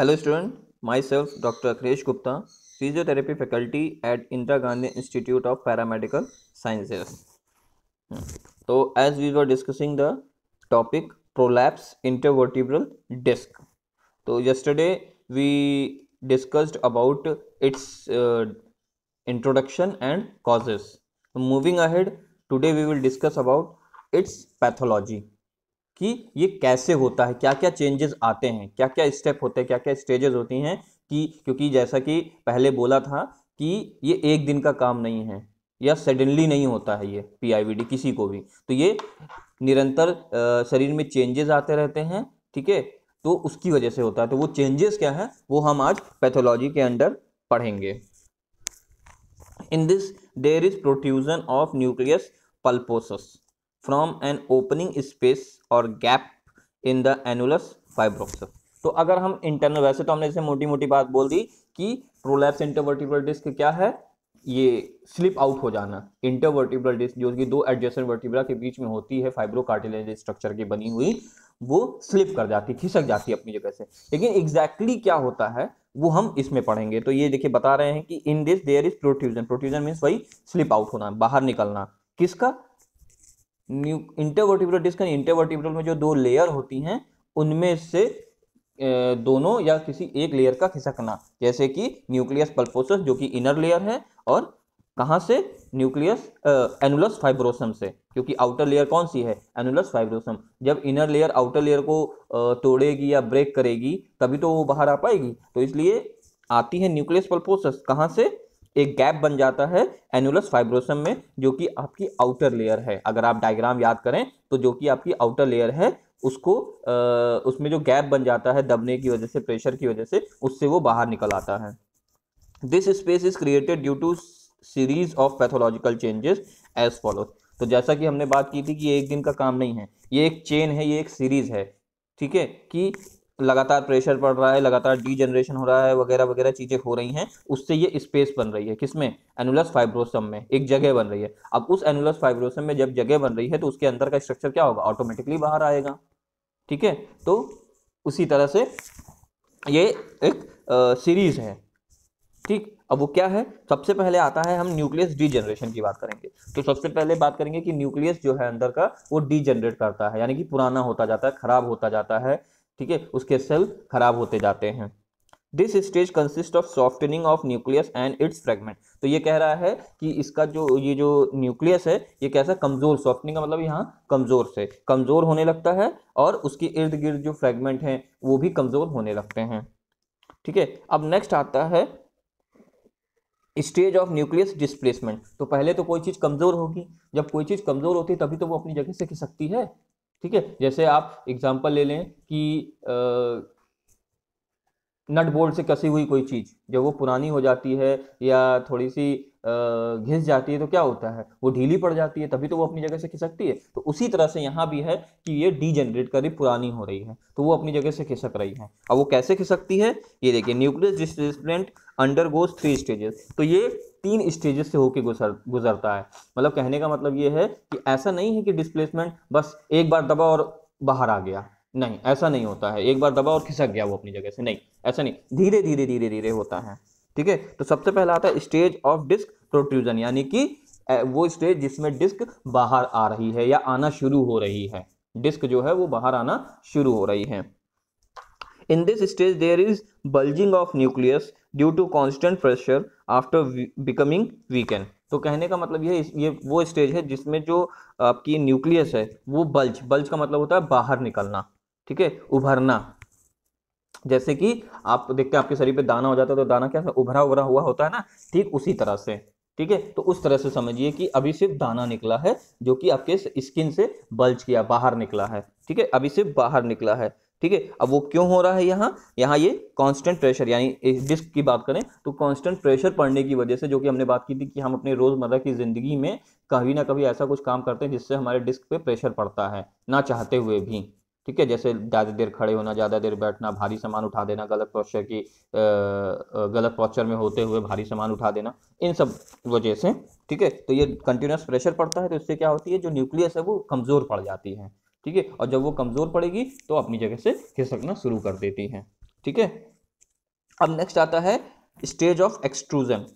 hello student my self doctor Akhilesh Gupta physiotherapy faculty at Indira Gandhi institute of paramedical sciences तो as we were discussing the topic prolapse intervertebral disc तो yesterday we discussed about its introduction and causes moving ahead today we will discuss about its pathology कि ये कैसे होता है क्या क्या changes आते हैं क्या क्या स्टेप होते हैं क्या क्या स्टेजेस होती हैं कि क्योंकि जैसा कि पहले बोला था कि ये एक दिन का काम नहीं है या सडनली नहीं होता है ये पी किसी को भी तो ये निरंतर शरीर में चेंजेस आते रहते हैं ठीक है तो उसकी वजह से होता है तो वो चेंजेस क्या है वो हम आज पैथोलॉजी के अंडर पढ़ेंगे in this there is protrusion of nucleus pulposus from an opening space और gap in the annulus fibrosus तो अगर हम इंटरनल वैसे तो हमने इसे मोटी मोटी बात बोल दी कि प्रोलैप्स इंटरवर्टिबल डिस्क क्या है ये स्लिप आउट हो जाना इंटरवर्टिब्रल डिस्क जो कि दो एडजेसेंट वर्टिब्रा के बीच में होती है फाइब्रोकार्टिलेज स्ट्रक्चर की बनी हुई वो स्लिप कर जाती खिसक जाती अपनी जगह से लेकिन एग्जैक्टली exactly क्या होता है वो हम इसमें पढ़ेंगे तो ये देखिए बता रहे हैं कि in this there is protrusion protrusion means वही स्लिप आउट होना बाहर निकलना किसका new intervertebral disc and intervertebral में जो दो लेयर होती हैं उनमें से दोनों या किसी एक लेयर का खिसकना जैसे कि न्यूक्लियस पल्पोसस जो कि इनर लेयर है और कहाँ से न्यूक्लियस एनुलस फाइब्रोसम से क्योंकि आउटर लेयर कौन सी है एनुलस फाइब्रोसम जब इनर लेयर आउटर लेयर को तोड़ेगी या ब्रेक करेगी तभी तो वो बाहर आ पाएगी तो इसलिए आती है न्यूक्लियस पल्पोसस कहाँ से एक गैप बन जाता है एनुलस फाइब्रोसम में जो कि आपकी आउटर लेयर है अगर आप डायग्राम याद करें तो जो कि आपकी आउटर लेयर है उसको आ, उसमें जो गैप बन जाता है दबने की वजह से प्रेशर की वजह से उससे वो बाहर निकल आता है this space is created due to series of pathological changes as follow तो जैसा कि हमने बात की थी कि ये एक दिन का काम नहीं है ये एक चेन है ये एक सीरीज है ठीक है कि लगातार प्रेशर पड़ रहा है लगातार डी जनरेशन हो रहा है वगैरह वगैरह चीज़ें हो रही हैं उससे ये स्पेस बन रही है किसमें एनुलस फाइब्रोसम में एक जगह बन रही है अब उस एनुलस फाइब्रोसम में जब जगह बन रही है तो उसके अंदर का स्ट्रक्चर क्या होगा ऑटोमेटिकली बाहर आएगा ठीक है तो उसी तरह से ये एक सीरीज है ठीक अब वो क्या है सबसे पहले आता है हम न्यूक्लियस जनरेशन की बात करेंगे तो सबसे पहले बात करेंगे कि न्यूक्लियस जो है अंदर का वो डीजनरेट करता है यानी कि पुराना होता जाता है खराब होता जाता है ठीक है उसके सेल खराब होते जाते हैं this stage consist of softening of nucleus and its fragment तो ये कह रहा है कि इसका जो ये जो न्यूक्लियस है ये कैसा कमज़ोर सॉफ्टनिंग का मतलब यहाँ कमज़ोर से कमज़ोर होने लगता है और उसके इर्द गिर्द जो फ्रेगमेंट हैं वो भी कमज़ोर होने लगते हैं ठीक है अब नेक्स्ट आता है स्टेज ऑफ न्यूक्लियस डिस्प्लेसमेंट तो पहले तो कोई चीज़ कमज़ोर होगी जब कोई चीज़ कमज़ोर होती है तभी तो वो अपनी जगह से खिसकती है ठीक है जैसे आप एग्जाम्पल ले लें कि नट बोल्ट से कसी हुई कोई चीज़ जब वो पुरानी हो जाती है या थोड़ी सी घिस जाती है तो क्या होता है वो ढीली पड़ जाती है तभी तो वो अपनी जगह से खिसकती है तो उसी तरह से यहाँ भी है कि ये डीजनरेट कर रही पुरानी हो रही है तो वो अपनी जगह से खिसक रही है अब वो कैसे खिसकती है ये देखिए nucleus displacement undergoes three stages तो ये तीन स्टेजेस से होके गुजर गुजरता है मतलब कहने का मतलब ये है कि ऐसा नहीं है कि डिस्प्लेसमेंट बस एक बार दबा और बाहर आ गया नहीं ऐसा नहीं होता है एक बार दबा और खिसक गया वो अपनी जगह से नहीं ऐसा नहीं धीरे धीरे धीरे धीरे होता है ठीक है तो सबसे पहला आता है स्टेज ऑफ डिस्क प्रोट्यूजन यानी कि वो स्टेज जिसमें डिस्क बाहर आ रही है या आना शुरू हो रही है डिस्क जो है वो बाहर आना शुरू हो रही है in this stage there is bulging of nucleus due to constant pressure after becoming weakened तो कहने का मतलब ये ये वो स्टेज है जिसमें जो आपकी न्यूक्लियस है वो बल्ज बल्ज का मतलब होता है बाहर निकलना ठीक है उभरना जैसे कि आप देखते हैं आपके शरीर पे दाना हो जाता है तो दाना क्या उभरा उभरा हुआ होता है ना ठीक उसी तरह से ठीक है तो उस तरह से समझिए कि अभी सिर्फ दाना निकला है जो कि आपके स्किन से बल्ज किया बाहर निकला है ठीक है अभी सिर्फ बाहर निकला है ठीक है अब वो क्यों हो रहा है यहाँ यहाँ ये कांस्टेंट प्रेशर यानी डिस्क की बात करें तो कांस्टेंट प्रेशर पड़ने की वजह से जो कि हमने बात की थी कि हम अपने रोज़मर्रा की ज़िंदगी में कभी ना कभी ऐसा कुछ काम करते हैं जिससे हमारे डिस्क पे प्रेशर पड़ता है ना चाहते हुए भी ठीक है जैसे ज़्यादा देर खड़े होना ज़्यादा देर बैठना भारी सामान उठा देना गलत पोस्चर की गलत पोस्चर में होते हुए भारी सामान उठा देना इन सब वजह से ठीक है तो ये कंटिन्यूस प्रेशर पड़ता है तो इससे क्या होती है जो न्यूक्लियस है वो कमज़ोर पड़ जाती है ठीक है और जब वो कमज़ोर पड़ेगी तो अपनी जगह से खिसकना शुरू कर देती है ठीक है अब नेक्स्ट आता है स्टेज ऑफ एक्सट्रूजन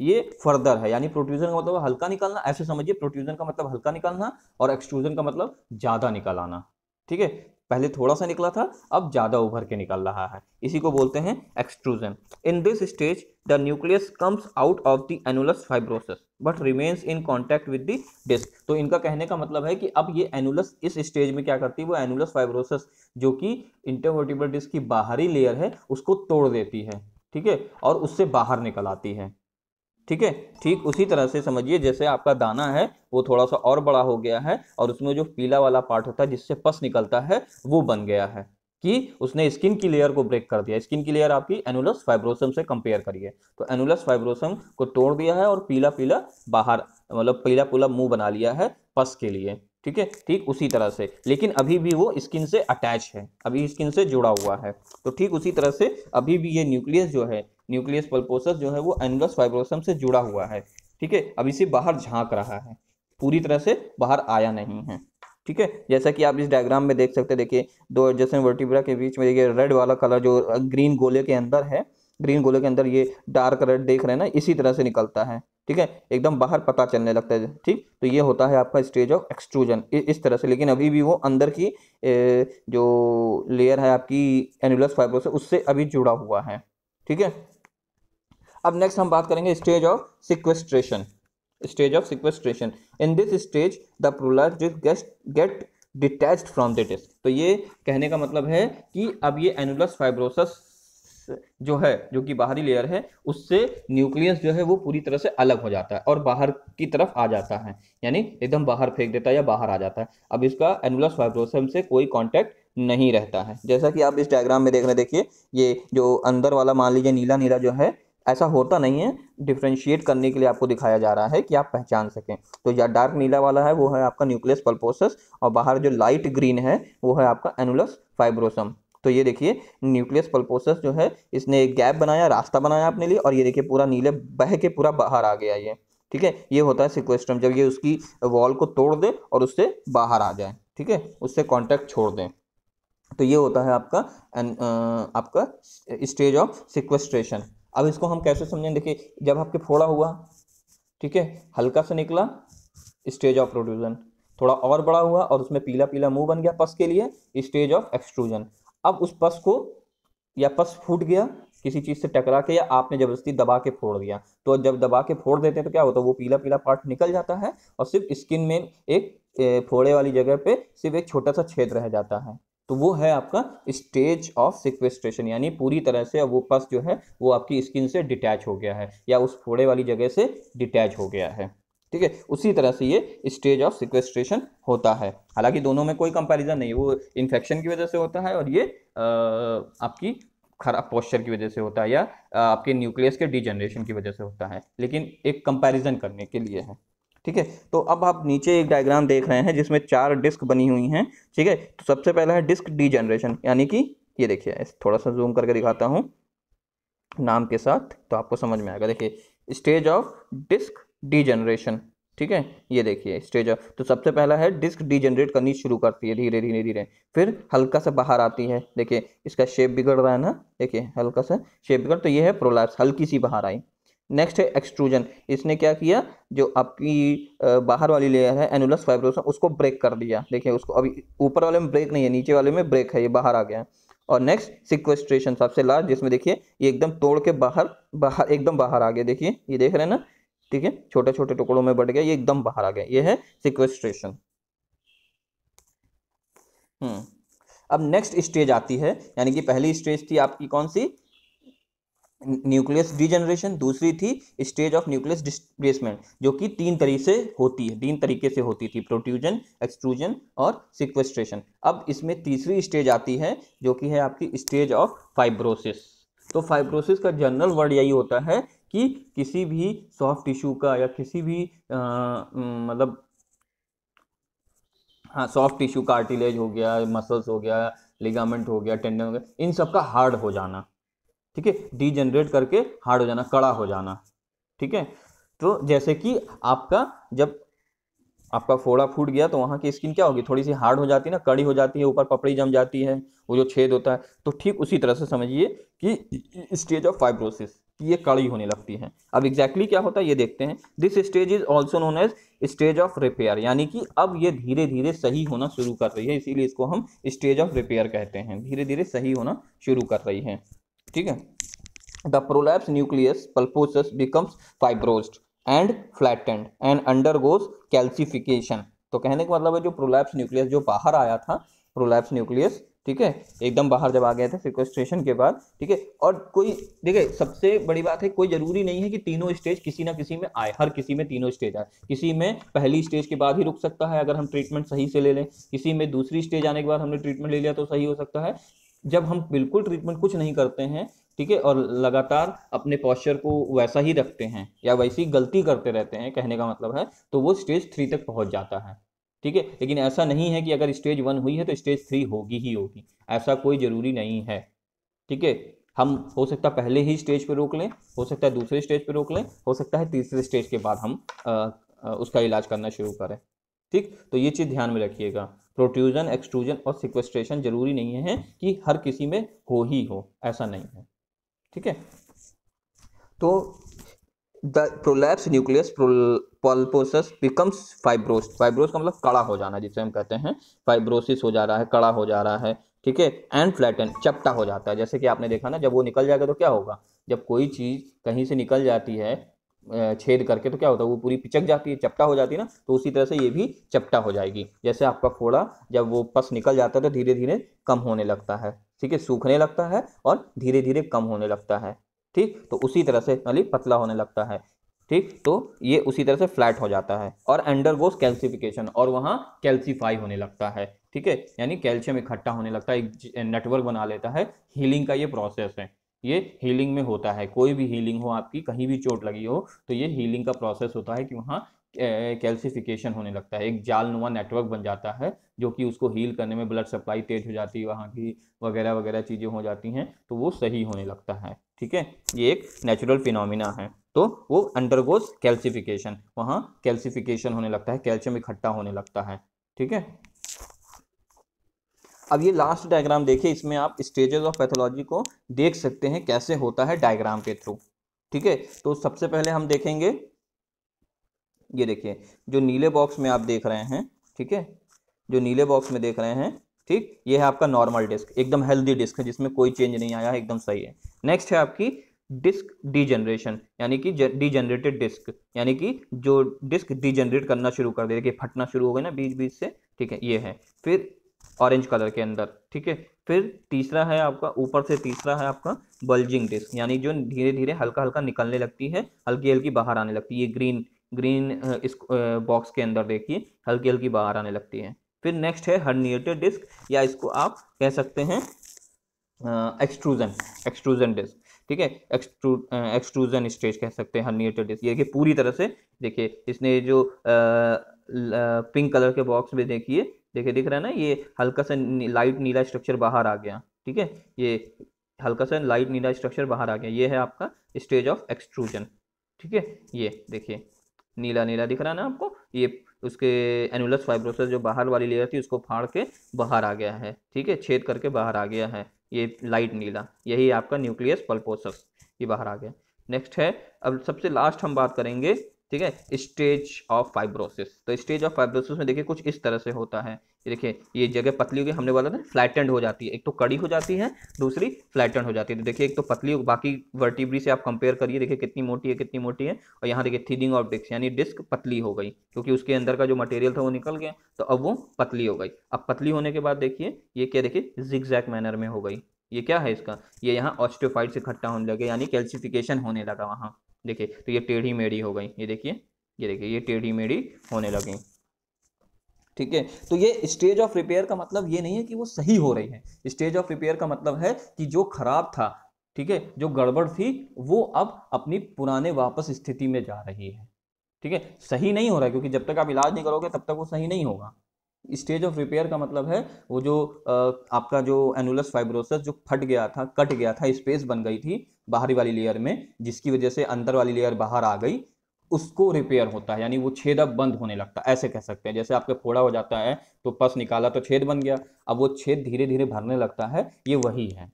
ये फर्दर है यानी प्रोट्यूजन का मतलब हल्का निकालना ऐसे समझिए प्रोट्यूजन का मतलब हल्का निकालना और एक्सट्रूजन का मतलब ज़्यादा निकल आना ठीक है पहले थोड़ा सा निकला था अब ज़्यादा उभर के निकल रहा है इसी को बोलते हैं extrusion in this stage the nucleus comes out of the annulus fibrosis but remains in contact with the disc तो इनका कहने का मतलब है कि अब ये एनुलस इस स्टेज में क्या करती है वो एनुलस फाइब्रोसिस जो कि इंटरवर्टिबल डिस्क की बाहरी लेयर है उसको तोड़ देती है ठीक है और उससे बाहर निकल आती है ठीक है ठीक उसी तरह से समझिए जैसे आपका दाना है वो थोड़ा सा और बड़ा हो गया है और उसमें जो पीला वाला पार्ट होता है जिससे पस निकलता है वो बन गया है कि उसने स्किन की लेयर को ब्रेक कर दिया स्किन की लेयर आपकी एनुलस फाइब्रोसम से कंपेयर करिए तो एनुलस फाइब्रोसम को तोड़ दिया है और पीला पीला बाहर मतलब पीला पीला मुंह बना लिया है पस के लिए ठीक है ठीक उसी तरह से लेकिन अभी भी वो स्किन से अटैच है अभी स्किन से जुड़ा हुआ है तो ठीक उसी तरह से अभी भी ये न्यूक्लियस जो है न्यूक्लियस पल्पोसस जो है वो एनुलस फाइब्रोसम से जुड़ा हुआ है ठीक है अब इसे बाहर झांक रहा है पूरी तरह से बाहर आया नहीं है ठीक है जैसा कि आप इस डायग्राम में देख सकते हैं देखिए दो जैसे वर्टिब्रा के बीच में देखिए रेड वाला कलर जो ग्रीन गोले के अंदर है ग्रीन गोले के अंदर ये डार्क रेड देख रहे हैं ना इसी तरह से निकलता है ठीक है एकदम बाहर पता चलने लगता है ठीक तो ये होता है आपका स्टेज ऑफ एक्सट्रूजन इस तरह से लेकिन अभी भी वो अंदर की जो लेयर है आपकी एनुलस फाइब्रोस उससे अभी जुड़ा हुआ है ठीक है अब नेक्स्ट हम बात करेंगे stage of sequestration stage of sequestration in this stage the prolapse गेस्ट get detach from the disc तो ये कहने का मतलब है कि अब ये एनुलस फाइब्रोसस जो है जो कि बाहरी लेयर है उससे न्यूक्लियस जो है वो पूरी तरह से अलग हो जाता है और बाहर की तरफ आ जाता है यानी एकदम बाहर फेंक देता है या बाहर आ जाता है अब इसका एनुलस फाइब्रोसम से कोई कांटेक्ट नहीं रहता है जैसा कि आप इस डायग्राम में देख रहे देखिए ये जो अंदर वाला मान लीजिए नीला नीला जो है ऐसा होता नहीं है डिफ्रेंशिएट करने के लिए आपको दिखाया जा रहा है कि आप पहचान सकें तो या डार्क नीला वाला है वो है आपका न्यूक्लियस पल्पोसस और बाहर जो लाइट ग्रीन है वो है आपका एनुलस फाइब्रोसम तो ये देखिए न्यूक्लियस पल्पोसस जो है इसने एक गैप बनाया रास्ता बनाया अपने लिए और ये देखिए पूरा नीले बह के पूरा बाहर आ गया ये ठीक है ये होता है सिक्वेस्ट्रम जब ये उसकी वॉल को तोड़ दे और उससे बाहर आ जाए ठीक है उससे कॉन्टैक्ट छोड़ दें तो ये होता है आपका आ, आपका स्टेज ऑफ सिक्वेस्ट्रेशन अब इसको हम कैसे समझें देखिए जब आपके फोड़ा हुआ ठीक है हल्का सा निकला स्टेज ऑफ प्रोड्यूजन थोड़ा और बड़ा हुआ और उसमें पीला पीला मुंह बन गया पस के लिए स्टेज ऑफ एक्सट्रूजन अब उस पस को या पस फूट गया किसी चीज़ से टकरा के या आपने जबरदस्ती दबा के फोड़ दिया तो जब दबा के फोड़ देते हैं तो क्या होता है वो पीला पीला पार्ट निकल जाता है और सिर्फ स्किन में एक फोड़े वाली जगह पे सिर्फ एक छोटा सा छेद रह जाता है तो वो है आपका स्टेज ऑफ सिक्वेस्ट्रेशन यानी पूरी तरह से वो पस जो है वो आपकी स्किन से डिटैच हो गया है या उस फोड़े वाली जगह से डिटैच हो गया है ठीक है उसी तरह से ये स्टेज ऑफ सिक्वेस्ट्रेशन होता है हालांकि दोनों में कोई कंपैरिजन नहीं वो इन्फेक्शन की वजह से होता है और ये आ, आपकी खराब पोस्चर की वजह से होता है या आपके न्यूक्लियस के डिजनरेशन की वजह से होता है लेकिन एक कंपेरिजन करने के लिए है ठीक है तो अब आप नीचे एक डायग्राम देख रहे हैं जिसमें चार डिस्क बनी हुई हैं ठीक है तो सबसे पहला है डिस्क डी जनरेशन यानी कि ये देखिए थोड़ा सा जूम करके दिखाता हूँ नाम के साथ तो आपको समझ में आएगा देखिए stage of disc degeneration ठीक है ये देखिए स्टेज ऑफ तो सबसे पहला है डिस्क डी जनरेट करनी शुरू करती है धीरे धीरे धीरे फिर हल्का सा बाहर आती है देखिए इसका शेप बिगड़ रहा है ना देखिए हल्का सा शेप बिगड़ तो ये है प्रोलैप्स हल्की सी बाहर आई नेक्स्ट है एक्सट्रूजन इसने क्या किया जो आपकी बाहर वाली लेयर है एनुलस फाइब्रोस उसको ब्रेक कर दिया देखिए उसको अभी ऊपर वाले में ब्रेक नहीं है नीचे वाले में ब्रेक है ये बाहर आ गया है और नेक्स्ट सिक्वेस्ट्रेशन सबसे लास्ट जिसमें देखिए ये एकदम तोड़ के बाहर बाहर एकदम बाहर आ गया देखिए ये देख रहे हैं ना ठीक है छोटे छोटे टुकड़ों में बढ़ गया ये एकदम बाहर आ गया ये है सिक्वेस्ट्रेशन हम्म अब नेक्स्ट स्टेज आती है यानी कि पहली स्टेज थी आपकी कौन सी न्यूक्लियस डिजनरेशन दूसरी थी स्टेज ऑफ न्यूक्लियस डिस्प्लेसमेंट जो कि तीन तरीके से होती है तीन तरीके से होती थी प्रोट्यूजन एक्सट्रूजन और सिक्वेस्ट्रेशन अब इसमें तीसरी स्टेज आती है जो कि है आपकी स्टेज ऑफ फाइब्रोसिस तो फाइब्रोसिस का जनरल वर्ड यही होता है कि किसी भी सॉफ्ट टिश्यू का या किसी भी आ, मतलब हाँ सॉफ्ट टिश्यू कार्टिलेज हो गया मसल्स हो गया लिगामेंट हो गया टेंडन हो गया इन सब का हार्ड हो जाना ठीक है डीजनरेट करके हार्ड हो जाना कड़ा हो जाना ठीक है तो जैसे कि आपका जब आपका फोड़ा फूट गया तो वहाँ की स्किन क्या होगी थोड़ी सी हार्ड हो जाती है ना कड़ी हो जाती है ऊपर पपड़ी जम जाती है वो जो छेद होता है तो ठीक उसी तरह से समझिए कि स्टेज ऑफ फाइब्रोसिस कि ये कड़ी होने लगती है अब एग्जैक्टली exactly क्या होता है ये देखते हैं this stage is also known as stage of repair यानी कि अब ये धीरे धीरे सही होना शुरू कर रही है इसीलिए इसको हम स्टेज ऑफ रिपेयर कहते हैं धीरे धीरे सही होना शुरू कर रही है ठीक है the prolapse nucleus pulposus becomes fibrosed and flattened and undergoes calcification तो कहने का मतलब है जो प्रोलैप्स न्यूक्लियस जो बाहर आया था प्रोलैप्स न्यूक्लियस ठीक है एकदम बाहर जब आ गया था सिक्वेस्ट्रेशन के बाद ठीक है और कोई देखिए सबसे बड़ी बात है कोई ज़रूरी नहीं है कि तीनों स्टेज किसी ना किसी में आए हर किसी में तीनों स्टेज आए किसी में पहली स्टेज के बाद ही रुक सकता है अगर हम ट्रीटमेंट सही से ले लें किसी में दूसरी स्टेज आने के बाद हमने ट्रीटमेंट ले लिया तो सही हो सकता है जब हम बिल्कुल ट्रीटमेंट कुछ नहीं करते हैं ठीक है और लगातार अपने पॉस्चर को वैसा ही रखते हैं या वैसी गलती करते रहते हैं कहने का मतलब है तो वो स्टेज थ्री तक पहुंच जाता है ठीक है लेकिन ऐसा नहीं है कि अगर स्टेज वन हुई है तो स्टेज थ्री होगी ही होगी ऐसा कोई ज़रूरी नहीं है ठीक है हम हो सकता है पहले ही स्टेज पर रोक लें हो सकता है दूसरे स्टेज पर रोक लें हो सकता है तीसरे स्टेज के बाद हम आ, आ, उसका इलाज करना शुरू करें ठीक तो ये चीज़ ध्यान में रखिएगा प्रोट्यूजन एक्सट्रूजन और सिक्वेस्ट्रेशन जरूरी नहीं है कि हर किसी में हो ही हो ऐसा नहीं है ठीक है तो the prolapse nucleus pulposus becomes fibrous fibrous का मतलब कड़ा हो जाना जिसे हम कहते हैं फाइब्रोसिस हो जा रहा है कड़ा हो जा रहा है ठीक है एंड फ्लैटन चपटा हो जाता है जैसे कि आपने देखा ना जब वो निकल जाएगा तो क्या होगा जब कोई चीज़ कहीं से निकल जाती है छेद करके तो क्या होता है वो पूरी पिचक जाती है चपटा हो जाती है ना तो उसी तरह से ये भी चपटा हो जाएगी जैसे आपका फोड़ा जब वो पस निकल जाता है तो धीरे धीरे कम होने लगता है ठीक है सूखने लगता है और धीरे धीरे कम होने लगता है ठीक तो उसी तरह से नली पतला होने लगता है ठीक तो ये उसी तरह से फ्लैट हो जाता है और अंडर गोस कैल्सिफिकेशन और वहाँ कैल्सीफाई होने लगता है ठीक है यानी कैल्शियम इकट्ठा होने लगता है एक नेटवर्क बना लेता है हीलिंग का ये प्रोसेस है ये हीलिंग में होता है कोई भी हीलिंग हो आपकी कहीं भी चोट लगी हो तो ये हीलिंग का प्रोसेस होता है कि वहाँ कैल्सिफिकेशन होने लगता है एक जालनुमा नेटवर्क बन जाता है जो कि उसको हील करने में ब्लड सप्लाई तेज हो जाती है वहाँ की वगैरह वगैरह चीज़ें हो जाती हैं तो वो सही होने लगता है ठीक है ये एक नेचुरल फिनोमिना है तो वो अंडरगोज कैल्सिफिकेशन वहाँ कैल्सिफिकेशन होने लगता है कैल्शियम इकट्ठा होने लगता है ठीक है अब ये लास्ट डायग्राम देखिए इसमें आप स्टेजेस ऑफ पैथोलॉजी को देख सकते हैं कैसे होता है डायग्राम के थ्रू ठीक है तो सबसे पहले हम देखेंगे ये देखिए जो नीले बॉक्स में आप देख रहे हैं ठीक है जो नीले बॉक्स में देख रहे हैं ठीक ये है आपका नॉर्मल डिस्क एकदम हेल्दी डिस्क है जिसमें कोई चेंज नहीं आया है एकदम सही है नेक्स्ट है आपकी डिस्क डीजनरेशन यानी कि डीजनरेटेड डिस्क यानी कि जो डिस्क डीजनरेट करना शुरू कर दे देखिए फटना शुरू हो गया ना बीच बीच से ठीक है ये है फिर ऑरेंज कलर के अंदर ठीक है फिर तीसरा है आपका ऊपर से तीसरा है आपका बल्जिंग डिस्क यानी जो धीरे धीरे हल्का हल्का निकलने लगती है हल्की हल्की बाहर आने लगती है ये ग्रीन ग्रीन इस बॉक्स के अंदर देखिए हल्की हल्की बाहर आने लगती है फिर नेक्स्ट है हर्नियटेड डिस्क या इसको आप कह सकते हैं एक्सट्रूजन एक्सट्रूजन डिस्क ठीक है एक्सट्रू एक्सट्रूजन स्टेज कह सकते हैं हर्नियटेड डिस्क ये कि पूरी तरह से देखिए इसने जो आ, ल, पिंक कलर के बॉक्स में देखिए देखिए दिख रहा है ना ये हल्का सा लाइट नीला स्ट्रक्चर बाहर आ गया ठीक है ये हल्का सा लाइट नीला स्ट्रक्चर बाहर आ गया ये है आपका स्टेज ऑफ एक्सट्रूजन ठीक है ये देखिए नीला नीला दिख रहा है ना आपको ये उसके एनुलस फाइब्रोसिस जो बाहर वाली लेयर थी उसको फाड़ के बाहर आ गया है ठीक है छेद करके बाहर आ गया है ये लाइट नीला यही आपका न्यूक्लियस पल्पोसस ये बाहर आ गया नेक्स्ट है अब सबसे लास्ट हम बात करेंगे ठीक है स्टेज ऑफ फाइब्रोसिस तो स्टेज ऑफ फाइब्रोसिस में देखिए कुछ इस तरह से होता है देखिए ये जगह पतली होगी हमने बोला था फ्लैटेंड हो जाती है एक तो कड़ी हो जाती है दूसरी फ्लैटेंड हो जाती है तो देखिए एक तो पतली बाकी वर्टिब्री से आप कंपेयर करिए देखिए कितनी मोटी है कितनी मोटी है और यहाँ देखिए थीडिंग ऑफ डिस्क यानी डिस्क पतली हो गई क्योंकि उसके अंदर का जो मटेरियल था वो निकल गया तो अब वो पतली हो गई अब पतली होने के बाद देखिए ये क्या देखिए जिग्जैक मैनर में हो गई ये क्या है इसका ये यहाँ ऑस्टोफाइड से इकट्ठा होने लगे यानी कैल्सिफिकेशन होने लगा वहाँ देखिए तो ये टेढ़ी मेढ़ी हो गई ये देखिए ये देखिए ये टेढ़ी मेढ़ी होने लगी ठीक है तो ये स्टेज ऑफ रिपेयर का मतलब ये नहीं है कि वो सही हो रही है स्टेज ऑफ रिपेयर का मतलब है कि जो खराब था ठीक है जो गड़बड़ थी वो अब अपनी पुराने वापस स्थिति में जा रही है ठीक है सही नहीं हो रहा है क्योंकि जब तक आप इलाज नहीं करोगे तब तक वो सही नहीं होगा स्टेज ऑफ रिपेयर का मतलब है वो जो आपका जो एनुलस फाइब्रोसिस जो फट गया था कट गया था स्पेस बन गई थी बाहरी वाली लेयर में जिसकी वजह से अंदर वाली लेयर बाहर आ गई उसको रिपेयर होता है यानी वो छेद अब बंद होने लगता है ऐसे कह सकते हैं जैसे आपका फोड़ा हो जाता है तो पस निकाला तो छेद बन गया अब वो छेद धीरे धीरे भरने लगता है ये वही है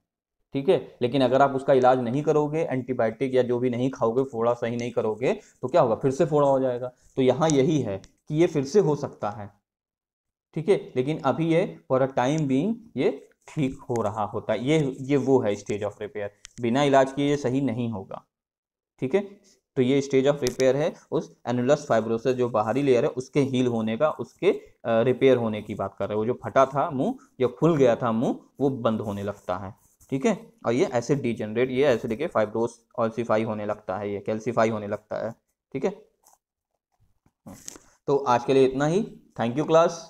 ठीक है लेकिन अगर आप उसका इलाज नहीं करोगे एंटीबायोटिक या जो भी नहीं खाओगे फोड़ा सही नहीं करोगे तो क्या होगा फिर से फोड़ा हो जाएगा तो यहाँ यही है कि ये फिर से हो सकता है ठीक है लेकिन अभी ये फॉर अ टाइम बीइंग ये ठीक हो रहा होता है ये ये वो है स्टेज ऑफ रिपेयर बिना इलाज के ये सही नहीं होगा ठीक है तो ये स्टेज ऑफ रिपेयर है उस एनुलस फाइब्रोसिस जो बाहरी लेयर है उसके हील होने का उसके रिपेयर होने की बात कर रहे हैं वो जो फटा था मुंह जो खुल गया था मुंह वो बंद होने लगता है ठीक है और ये एसिड डिजेनरेट ये ऐसे देखिए फाइब्रोस ऑल्सीफाई होने लगता है ये कैल्सीफाई होने लगता है ठीक है तो आज के लिए इतना ही थैंक यू क्लास